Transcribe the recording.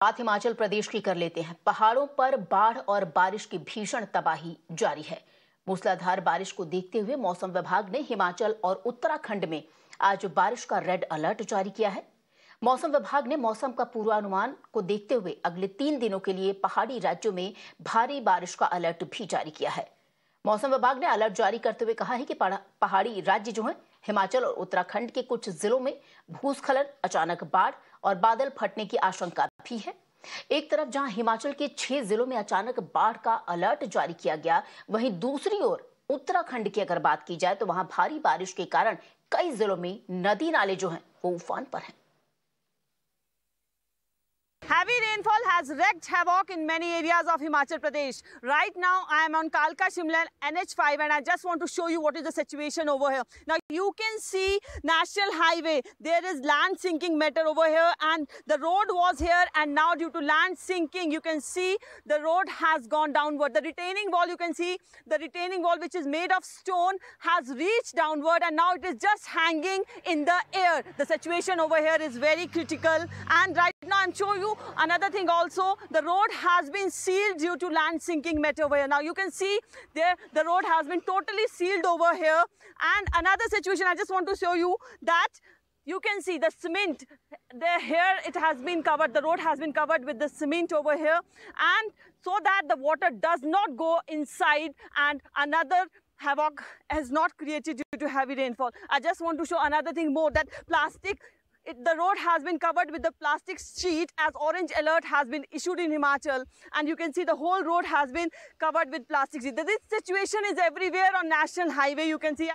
बात हिमाचल प्रदेश की कर लेते हैं पहाड़ों पर बाढ़ और बारिश की भीषण तबाही जारी है मूसलाधार बारिश को देखते हुए मौसम विभाग ने हिमाचल और उत्तराखंड में आज बारिश का रेड अलर्ट जारी किया है मौसम विभाग ने मौसम का पूर्वानुमान को देखते हुए अगले तीन दिनों के लिए पहाड़ी राज्यों में भारी बारिश का अलर्ट भी जारी किया है मौसम विभाग ने अलर्ट जारी करते हुए कहा है कि पहाड़ी राज्य जो हैं हिमाचल और उत्तराखंड के कुछ जिलों में भूस्खलन अचानक बाढ़ और बादल फटने की आशंका भी है एक तरफ जहां हिमाचल के छह जिलों में अचानक बाढ़ का अलर्ट जारी किया गया वहीं दूसरी ओर उत्तराखंड की अगर बात की जाए तो वहां भारी बारिश के कारण कई जिलों में नदी नाले जो हैं वो उफान पर हैं has wreaked havoc in many areas of Himachal Pradesh. Right now, I am on Kalka Shimla NH5 and I just want to show you what is the situation over here. Now, you can see National Highway. There is land sinking matter over here and the road was here and now due to land sinking, you can see the road has gone downward. The retaining wall, you can see the retaining wall which is made of stone has reached downward and now it is just hanging in the air. The situation over here is very critical and right now I'm showing you another thing also. The road has been sealed due to land sinking matter over here. Now you can see there the road has been totally sealed over here. And another situation I just want to show you that you can see the cement there here it has been covered the road has been covered with the cement over here and so that the water does not go inside and another havoc has not created due to heavy rainfall i just want to show another thing more that plastic it, the road has been covered with the plastic sheet as orange alert has been issued in Himachal and you can see the whole road has been covered with plastic sheet. This situation is everywhere on national highway you can see.